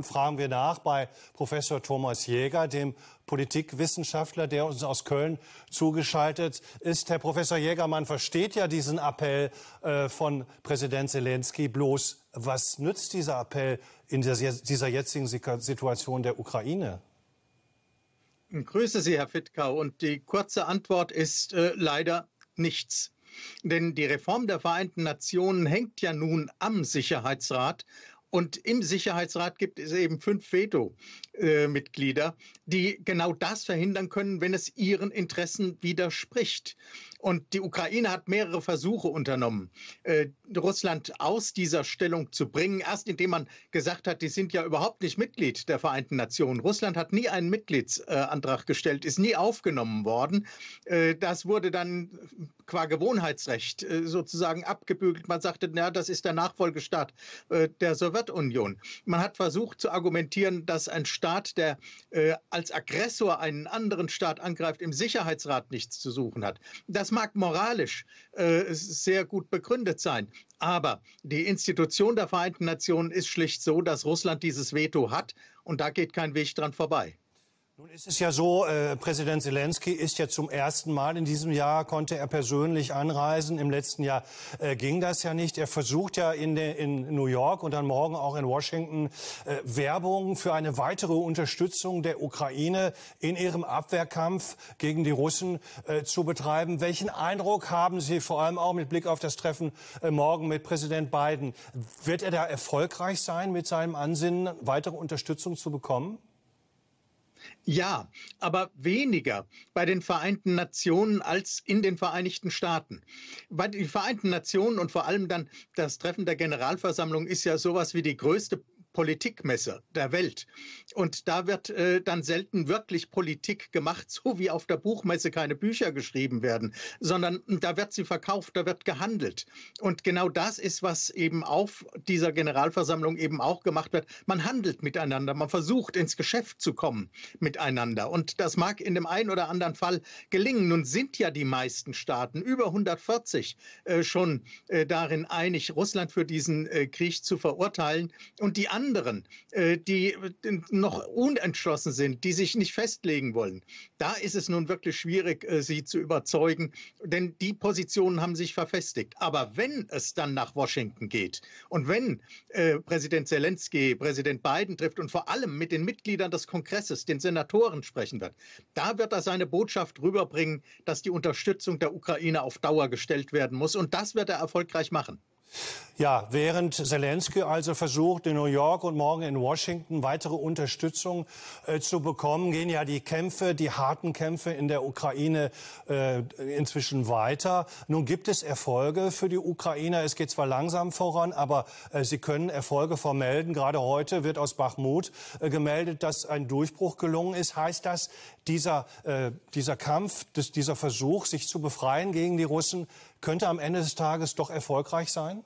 Fragen wir nach bei Professor Thomas Jäger, dem Politikwissenschaftler, der uns aus Köln zugeschaltet ist. Herr Professor Jäger, man versteht ja diesen Appell äh, von Präsident Zelensky. Bloß, was nützt dieser Appell in dieser jetzigen Situation der Ukraine? Grüße Sie, Herr Fittkau. Und die kurze Antwort ist äh, leider nichts. Denn die Reform der Vereinten Nationen hängt ja nun am Sicherheitsrat und im Sicherheitsrat gibt es eben fünf Veto-Mitglieder, die genau das verhindern können, wenn es ihren Interessen widerspricht. Und die Ukraine hat mehrere Versuche unternommen, äh, Russland aus dieser Stellung zu bringen. Erst indem man gesagt hat, die sind ja überhaupt nicht Mitglied der Vereinten Nationen. Russland hat nie einen Mitgliedsantrag gestellt, ist nie aufgenommen worden. Äh, das wurde dann qua Gewohnheitsrecht äh, sozusagen abgebügelt. Man sagte, na, das ist der Nachfolgestaat äh, der Sowjetunion. Man hat versucht zu argumentieren, dass ein Staat, der äh, als Aggressor einen anderen Staat angreift, im Sicherheitsrat nichts zu suchen hat. Das mag moralisch sehr gut begründet sein. Aber die Institution der Vereinten Nationen ist schlicht so, dass Russland dieses Veto hat und da geht kein Weg dran vorbei. Nun ist es ja so, äh, Präsident Zelensky ist ja zum ersten Mal in diesem Jahr, konnte er persönlich anreisen. Im letzten Jahr äh, ging das ja nicht. Er versucht ja in, de, in, New York und dann morgen auch in Washington äh, Werbung für eine weitere Unterstützung der Ukraine in ihrem Abwehrkampf gegen die Russen äh, zu betreiben. Welchen Eindruck haben Sie vor allem auch mit Blick auf das Treffen äh, morgen mit Präsident Biden? Wird er da erfolgreich sein mit seinem Ansinnen, weitere Unterstützung zu bekommen? Ja, aber weniger bei den Vereinten Nationen als in den Vereinigten Staaten. Weil die Vereinten Nationen und vor allem dann das Treffen der Generalversammlung ist ja sowas wie die größte Politikmesse der Welt. Und da wird äh, dann selten wirklich Politik gemacht, so wie auf der Buchmesse keine Bücher geschrieben werden, sondern da wird sie verkauft, da wird gehandelt. Und genau das ist, was eben auf dieser Generalversammlung eben auch gemacht wird. Man handelt miteinander, man versucht ins Geschäft zu kommen miteinander. Und das mag in dem einen oder anderen Fall gelingen. Nun sind ja die meisten Staaten, über 140, äh, schon äh, darin einig, Russland für diesen äh, Krieg zu verurteilen. Und die anderen anderen, äh, die äh, noch unentschlossen sind, die sich nicht festlegen wollen, da ist es nun wirklich schwierig, äh, sie zu überzeugen, denn die Positionen haben sich verfestigt. Aber wenn es dann nach Washington geht und wenn Präsident Zelensky Präsident Biden trifft und vor allem mit den Mitgliedern des Kongresses, den Senatoren sprechen wird, da wird er seine Botschaft rüberbringen, dass die Unterstützung der Ukraine auf Dauer gestellt werden muss und das wird er erfolgreich machen. Ja, während Zelensky also versucht, in New York und morgen in Washington weitere Unterstützung äh, zu bekommen, gehen ja die Kämpfe, die harten Kämpfe in der Ukraine äh, inzwischen weiter. Nun gibt es Erfolge für die Ukrainer. Es geht zwar langsam voran, aber äh, sie können Erfolge vermelden. Gerade heute wird aus Bachmut äh, gemeldet, dass ein Durchbruch gelungen ist. Heißt das, dieser, äh, dieser Kampf, das, dieser Versuch, sich zu befreien gegen die Russen, könnte am Ende des Tages doch erfolgreich sein?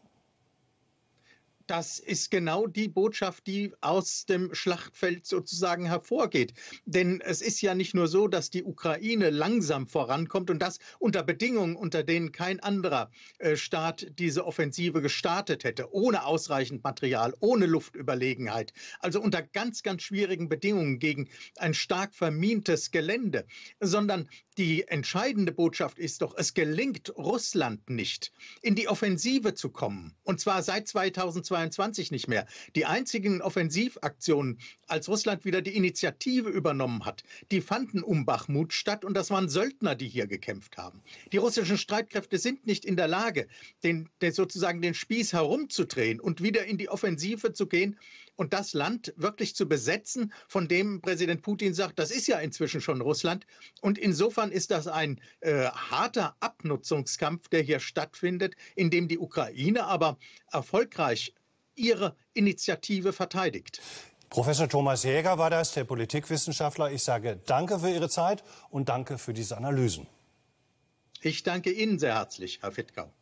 Das ist genau die Botschaft, die aus dem Schlachtfeld sozusagen hervorgeht. Denn es ist ja nicht nur so, dass die Ukraine langsam vorankommt und das unter Bedingungen, unter denen kein anderer äh, Staat diese Offensive gestartet hätte, ohne ausreichend Material, ohne Luftüberlegenheit, also unter ganz, ganz schwierigen Bedingungen gegen ein stark vermintes Gelände, sondern die entscheidende Botschaft ist doch, es gelingt Russland nicht, in die Offensive zu kommen. Und zwar seit 2020. 2022 nicht mehr. Die einzigen Offensivaktionen, als Russland wieder die Initiative übernommen hat, die fanden um Bachmut statt und das waren Söldner, die hier gekämpft haben. Die russischen Streitkräfte sind nicht in der Lage, den, den sozusagen den Spieß herumzudrehen und wieder in die Offensive zu gehen und das Land wirklich zu besetzen, von dem Präsident Putin sagt, das ist ja inzwischen schon Russland. Und insofern ist das ein äh, harter Abnutzungskampf, der hier stattfindet, in dem die Ukraine aber erfolgreich ihre Initiative verteidigt. Professor Thomas Jäger war das, der Politikwissenschaftler. Ich sage danke für Ihre Zeit und danke für diese Analysen. Ich danke Ihnen sehr herzlich, Herr Fittgau.